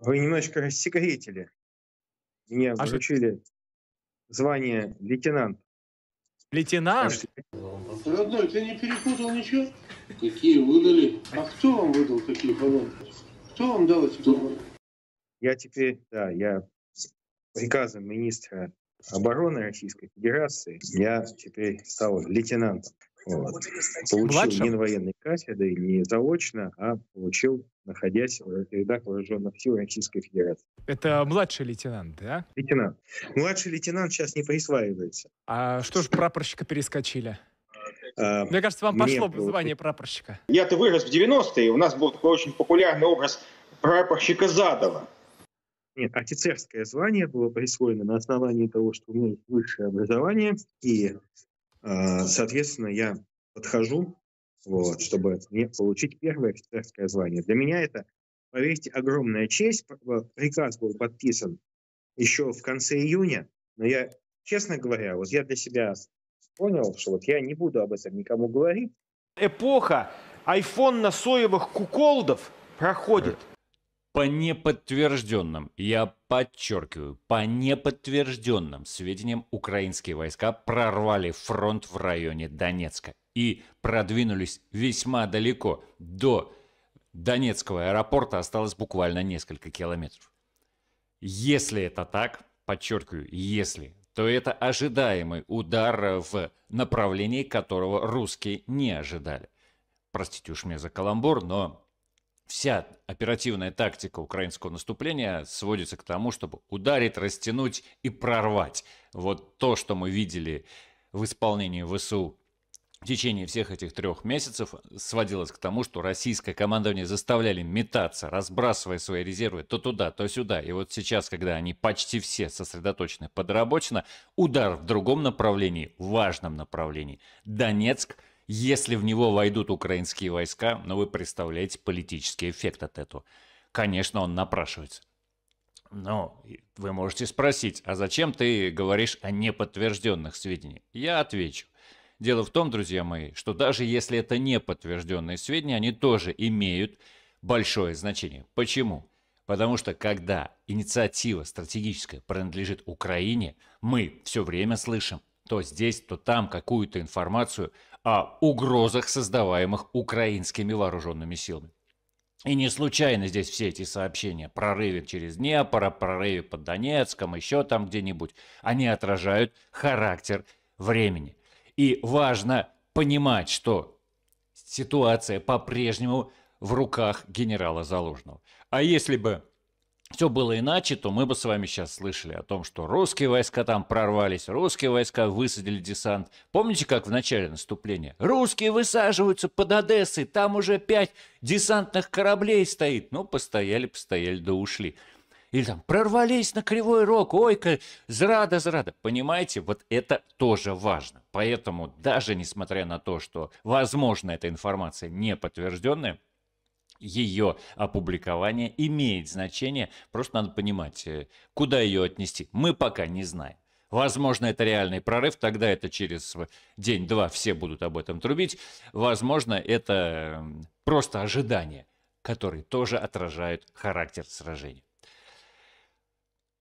Вы немножечко рассекретили. Меня а вручили что? звание лейтенант. Лейтенант? Родной, ты не перепутал ничего? Какие выдали? А кто вам выдал такие баллоны? Кто вам дал эти баллоны? Я теперь, да, я приказом министра обороны Российской Федерации, я теперь стал лейтенантом. Вот. Получил не на военной и не заочно, а получил, находясь в э, рядах вооруженных сил Российской Федерации. Это младший лейтенант, да? Лейтенант. Младший лейтенант сейчас не присваивается. А что же прапорщика перескочили? А, мне кажется, вам пошло было... звание прапорщика. Я-то вырос в 90-е, у нас был такой очень популярный образ прапорщика Задова. Нет, офицерское звание было присвоено на основании того, что у меня есть высшее образование и а, соответственно, я подхожу, вот, чтобы не получить первое офицерское звание. Для меня это, поверьте, огромная честь. Приказ был подписан еще в конце июня, но я, честно говоря, вот я для себя понял, что вот я не буду об этом никому говорить. Эпоха айфон на соевых куколдов проходит по неподтвержденным, я подчеркиваю, по неподтвержденным сведениям, украинские войска прорвали фронт в районе Донецка и продвинулись весьма далеко. До Донецкого аэропорта осталось буквально несколько километров. Если это так, подчеркиваю, если, то это ожидаемый удар в направлении которого русские не ожидали. Простите уж меня за каламбур, но вся оперативная тактика украинского наступления сводится к тому, чтобы ударить, растянуть и прорвать. Вот то, что мы видели в исполнении ВСУ в течение всех этих трех месяцев сводилось к тому, что российское командование заставляли метаться, разбрасывая свои резервы то туда, то сюда. И вот сейчас, когда они почти все сосредоточены подработчено, удар в другом направлении, важном направлении. Донецк – если в него войдут украинские войска, ну вы представляете политический эффект от этого. Конечно, он напрашивается. Но вы можете спросить, а зачем ты говоришь о неподтвержденных сведениях? Я отвечу. Дело в том, друзья мои, что даже если это неподтвержденные сведения, они тоже имеют большое значение. Почему? Потому что когда инициатива стратегическая принадлежит Украине, мы все время слышим то здесь, то там какую-то информацию о угрозах, создаваемых украинскими вооруженными силами. И не случайно здесь все эти сообщения прорывы через Днепр, прорывы под Донецком, еще там где-нибудь, они отражают характер времени. И важно понимать, что ситуация по-прежнему в руках генерала Залужного. А если бы все было иначе, то мы бы с вами сейчас слышали о том, что русские войска там прорвались, русские войска высадили десант. Помните, как в начале наступления? Русские высаживаются под Одессой, там уже пять десантных кораблей стоит. Ну, постояли, постояли, да ушли. Или там прорвались на Кривой Рог, ой-ка, зрада, зрада. Понимаете, вот это тоже важно. Поэтому даже несмотря на то, что, возможно, эта информация не подтвержденная, ее опубликование имеет значение. Просто надо понимать, э, куда ее отнести. Мы пока не знаем. Возможно, это реальный прорыв, тогда это через э, день-два все будут об этом трубить. Возможно, это просто ожидания, которые тоже отражают характер сражения.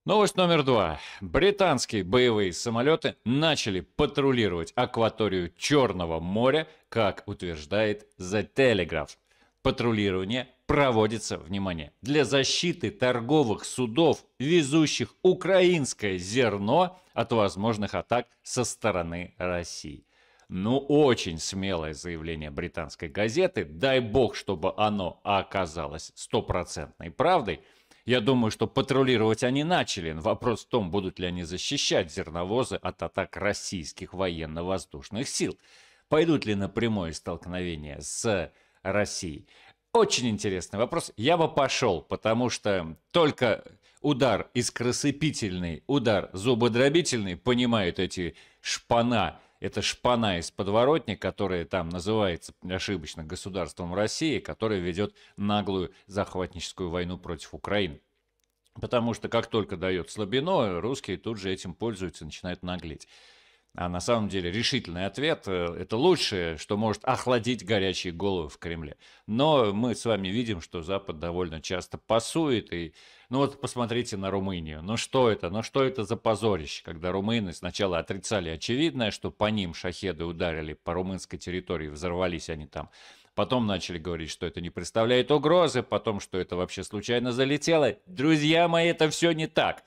Новость номер два. Британские боевые самолеты начали патрулировать акваторию Черного моря, как утверждает The Telegraph – Патрулирование проводится, внимание, для защиты торговых судов, везущих украинское зерно от возможных атак со стороны России. Ну, очень смелое заявление британской газеты. Дай бог, чтобы оно оказалось стопроцентной правдой. Я думаю, что патрулировать они начали. Вопрос в том, будут ли они защищать зерновозы от атак российских военно-воздушных сил. Пойдут ли на прямое столкновение с России. Очень интересный вопрос. Я бы пошел, потому что только удар искросыпительный, удар зубодробительный понимают эти шпана это шпана из подворотни, которая там называется ошибочно государством России, которая ведет наглую захватническую войну против Украины. Потому что как только дает слабину, русские тут же этим пользуются начинают наглеть. А на самом деле решительный ответ э, – это лучшее, что может охладить горячие головы в Кремле. Но мы с вами видим, что Запад довольно часто пасует. И, ну вот посмотрите на Румынию. Ну что это? Ну что это за позорище, когда румыны сначала отрицали очевидное, что по ним шахеды ударили по румынской территории, взорвались они там. Потом начали говорить, что это не представляет угрозы, потом, что это вообще случайно залетело. Друзья мои, это все не так.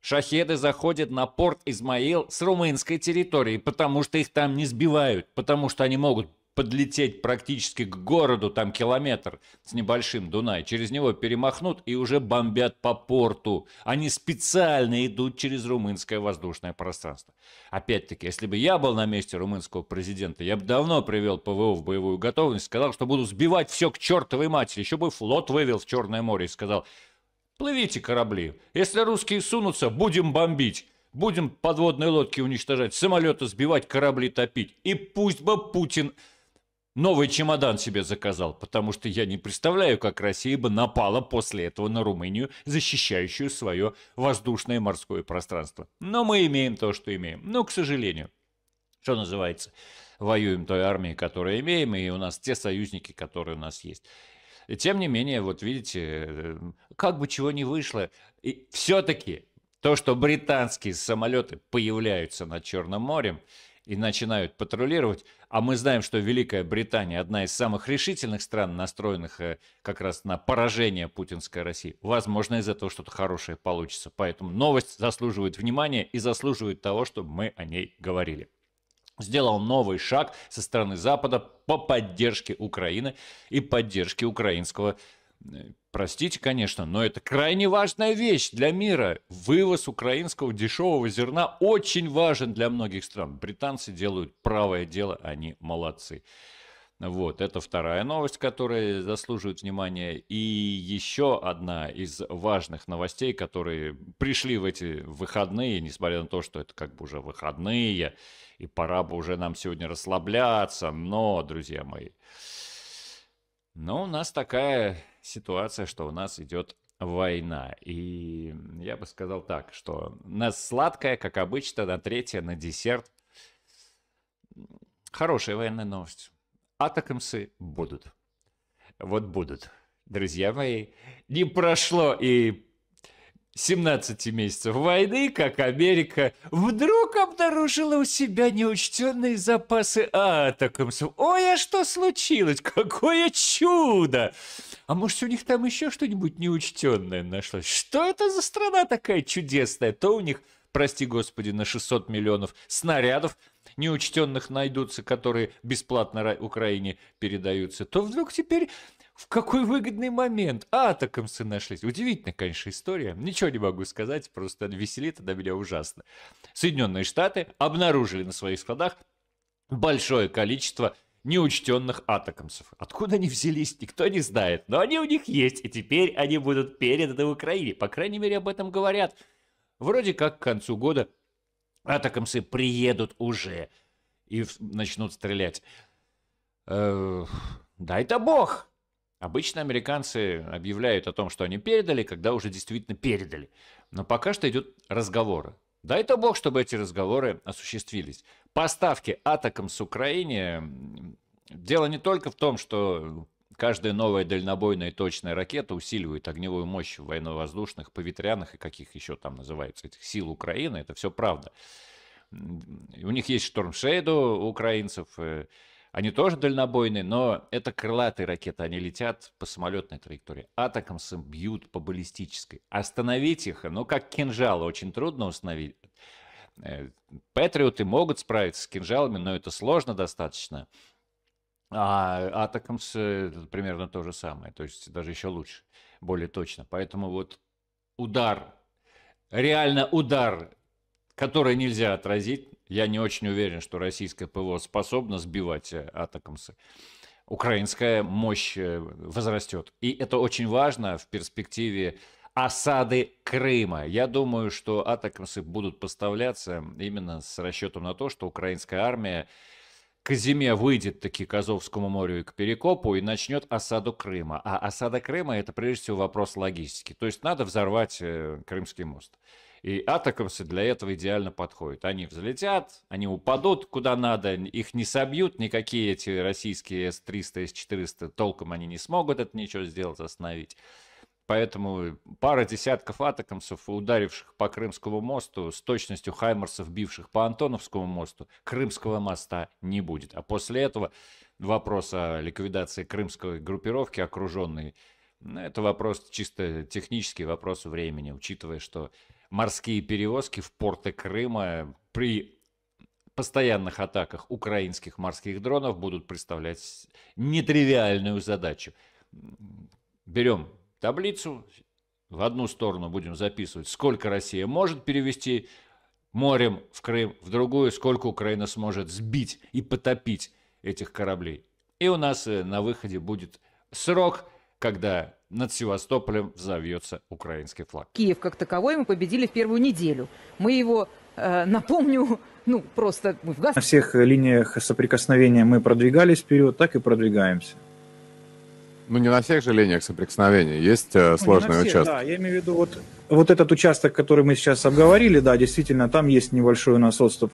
Шахеды заходят на порт Измаил с румынской территории, потому что их там не сбивают, потому что они могут подлететь практически к городу, там километр с небольшим Дунай, через него перемахнут и уже бомбят по порту. Они специально идут через румынское воздушное пространство. Опять-таки, если бы я был на месте румынского президента, я бы давно привел ПВО в боевую готовность, сказал, что буду сбивать все к чертовой матери, еще бы флот вывел в Черное море и сказал, Плывите корабли. Если русские сунутся, будем бомбить. Будем подводные лодки уничтожать, самолеты сбивать, корабли топить. И пусть бы Путин новый чемодан себе заказал, потому что я не представляю, как Россия бы напала после этого на Румынию, защищающую свое воздушное морское пространство. Но мы имеем то, что имеем. Но, к сожалению, что называется, воюем той армией, которую имеем, и у нас те союзники, которые у нас есть. И тем не менее, вот видите, э, как бы чего ни вышло, и все-таки то, что британские самолеты появляются над Черным морем и начинают патрулировать, а мы знаем, что Великая Британия одна из самых решительных стран, настроенных э, как раз на поражение путинской России, возможно, из этого что-то хорошее получится. Поэтому новость заслуживает внимания и заслуживает того, чтобы мы о ней говорили сделал новый шаг со стороны Запада по поддержке Украины и поддержке украинского э, Простите, конечно, но это крайне важная вещь для мира. Вывоз украинского дешевого зерна очень важен для многих стран. Британцы делают правое дело, они молодцы. Вот, это вторая новость, которая заслуживает внимания. И еще одна из важных новостей, которые пришли в эти выходные, несмотря на то, что это как бы уже выходные, и пора бы уже нам сегодня расслабляться. Но, друзья мои, но ну, у нас такая ситуация, что у нас идет война. И я бы сказал так, что на сладкое, как обычно, на третье, на десерт. Хорошая военная новость. Атакомсы будут. Вот будут, друзья мои. Не прошло и 17 месяцев войны, как Америка вдруг обнаружила у себя неучтенные запасы атакомсов. Ой, а что случилось? Какое чудо! А может, у них там еще что-нибудь неучтенное нашлось? Что это за страна такая чудесная? То у них прости господи, на 600 миллионов снарядов неучтенных найдутся, которые бесплатно Украине передаются, то вдруг теперь в какой выгодный момент атакомсы нашлись. Удивительная, конечно, история. Ничего не могу сказать, просто веселит она меня ужасно. Соединенные Штаты обнаружили на своих складах большое количество неучтенных атакомсов. Откуда они взялись, никто не знает, но они у них есть, и теперь они будут переданы Украине. По крайней мере, об этом говорят Вроде как к концу года атакомсы приедут уже и начнут стрелять. Э, дай-то бог! Обычно американцы объявляют о том, что они передали, когда уже действительно передали. Но пока что идут разговоры. Дай-то бог, чтобы эти разговоры осуществились. Поставки атакам с Украины... Дело не только в том, что Каждая новая дальнобойная точная ракета усиливает огневую мощь военно-воздушных, поветряных и каких еще там называется этих сил Украины. Это все правда. У них есть штормшейду у украинцев. Э, они тоже дальнобойные, но это крылатые ракеты. Они летят по самолетной траектории. Атакамсом бьют по баллистической. Остановить их, ну, как кинжалы, очень трудно установить. Э, патриоты могут справиться с кинжалами, но это сложно достаточно. А Атакамс э, примерно то же самое, то есть даже еще лучше, более точно. Поэтому вот удар, реально удар, который нельзя отразить. Я не очень уверен, что российское ПВО способно сбивать э, Атакамсы. Украинская мощь э, возрастет. И это очень важно в перспективе осады Крыма. Я думаю, что Атакамсы будут поставляться именно с расчетом на то, что украинская армия к зиме выйдет таки к Азовскому морю и к Перекопу и начнет осаду Крыма. А осада Крыма – это прежде всего вопрос логистики. То есть надо взорвать э, Крымский мост. И атакамсы для этого идеально подходят. Они взлетят, они упадут куда надо, их не собьют, никакие эти российские С-300, С-400, толком они не смогут это ничего сделать, остановить. Поэтому пара десятков атакомсов, ударивших по Крымскому мосту, с точностью хаймарсов, бивших по Антоновскому мосту, Крымского моста не будет. А после этого вопрос о ликвидации крымской группировки, окруженной, ну, это вопрос чисто технический, вопрос времени, учитывая, что морские перевозки в порты Крыма при постоянных атаках украинских морских дронов будут представлять нетривиальную задачу. Берем таблицу, в одну сторону будем записывать, сколько Россия может перевести морем в Крым, в другую, сколько Украина сможет сбить и потопить этих кораблей. И у нас э, на выходе будет срок, когда над Севастополем взовьется украинский флаг. Киев как таковой мы победили в первую неделю. Мы его, э, напомню, ну просто мы в газ... На всех линиях соприкосновения мы продвигались вперед, так и продвигаемся ну не на всех же линиях соприкосновения есть э, сложные ну, участки. Да, я имею в виду вот, вот этот участок, который мы сейчас обговорили, да, действительно, там есть небольшой у нас отступ.